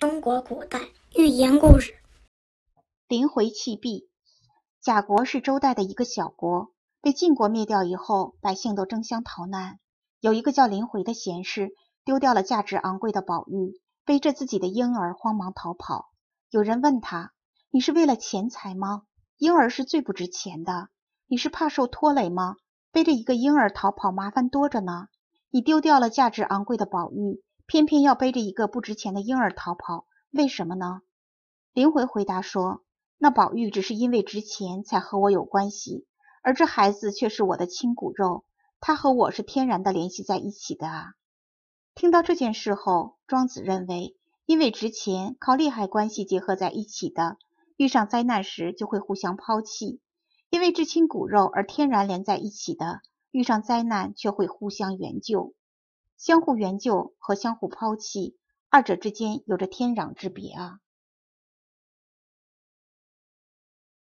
中国古代寓言故事：临回弃币，贾国是周代的一个小国，被晋国灭掉以后，百姓都争相逃难。有一个叫林回的贤士，丢掉了价值昂贵的宝玉，背着自己的婴儿慌忙逃跑。有人问他：“你是为了钱财吗？婴儿是最不值钱的。你是怕受拖累吗？背着一个婴儿逃跑，麻烦多着呢。你丢掉了价值昂贵的宝玉。”偏偏要背着一个不值钱的婴儿逃跑，为什么呢？灵回回答说：“那宝玉只是因为值钱才和我有关系，而这孩子却是我的亲骨肉，他和我是天然的联系在一起的啊。”听到这件事后，庄子认为，因为值钱靠利害关系结合在一起的，遇上灾难时就会互相抛弃；因为至亲骨肉而天然连在一起的，遇上灾难却会互相援救。相互援救和相互抛弃，二者之间有着天壤之别啊。